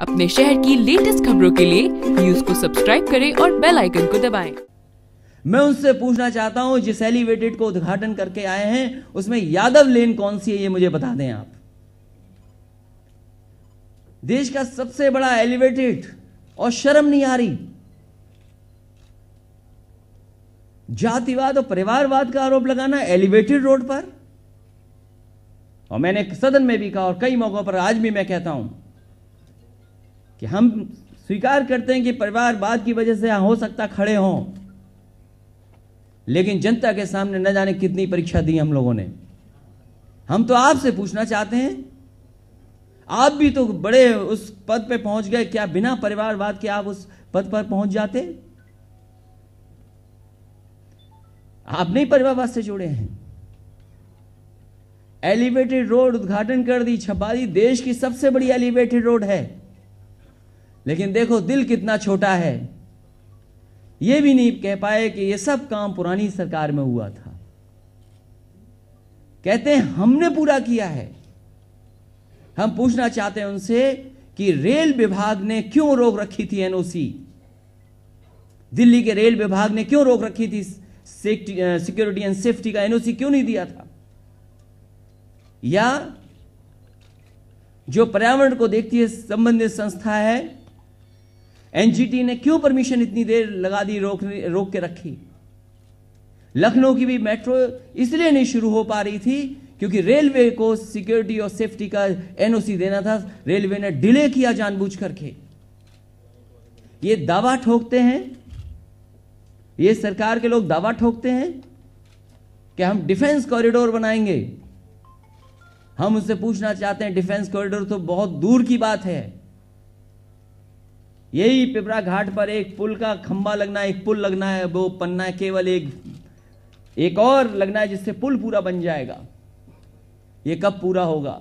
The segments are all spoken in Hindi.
अपने शहर की लेटेस्ट खबरों के लिए न्यूज को सब्सक्राइब करें और बेल आइकन को दबाएं। मैं उनसे पूछना चाहता हूं जिस एलिवेटेड को उद्घाटन करके आए हैं उसमें यादव लेन कौन सी है ये मुझे बता दें आप देश का सबसे बड़ा एलिवेटेड और शर्म नहीं आ रही जातिवाद और परिवारवाद का आरोप लगाना एलिवेटेड रोड पर और मैंने सदन में भी कहा और कई मौकों पर आज भी मैं कहता हूं कि हम स्वीकार करते हैं कि परिवारवाद की वजह से हो सकता खड़े हों लेकिन जनता के सामने न जाने कितनी परीक्षा दी हम लोगों ने हम तो आपसे पूछना चाहते हैं आप भी तो बड़े उस पद पे पहुंच गए क्या बिना परिवारवाद के आप उस पद पर पहुंच जाते आप नहीं परिवारवाद से जुड़े हैं एलिवेटेड रोड उद्घाटन कर दी छपारी देश की सबसे बड़ी एलिवेटेड रोड है लेकिन देखो दिल कितना छोटा है ये भी नहीं कह पाए कि ये सब काम पुरानी सरकार में हुआ था कहते हैं हमने पूरा किया है हम पूछना चाहते हैं उनसे कि रेल विभाग ने क्यों रोक रखी थी एनओसी दिल्ली के रेल विभाग ने क्यों रोक रखी थी सिक्योरिटी एंड सेफ्टी का एनओसी क्यों नहीं दिया था या जो पर्यावरण को देखती है संबंधित संस्था है एनजीटी ने क्यों परमिशन इतनी देर लगा दी रोक रोक के रखी लखनऊ की भी मेट्रो इसलिए नहीं शुरू हो पा रही थी क्योंकि रेलवे को सिक्योरिटी और सेफ्टी का एनओसी देना था रेलवे ने डिले किया जानबूझ करके ये दावा ठोकते हैं ये सरकार के लोग दावा ठोकते हैं कि हम डिफेंस कॉरिडोर बनाएंगे हम उससे पूछना चाहते हैं डिफेंस कॉरिडोर तो बहुत दूर की बात है यही पिपरा घाट पर एक पुल का खंबा लगना है एक पुल लगना है वो पन्ना है केवल एक एक और लगना है जिससे पुल पूरा बन जाएगा ये कब पूरा होगा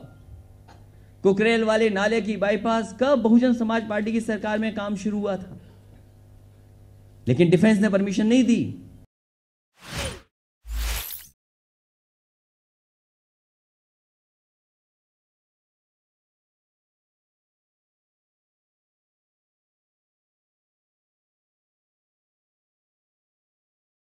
कुकरेल वाले नाले की बाईपास कब बहुजन समाज पार्टी की सरकार में काम शुरू हुआ था लेकिन डिफेंस ने परमिशन नहीं दी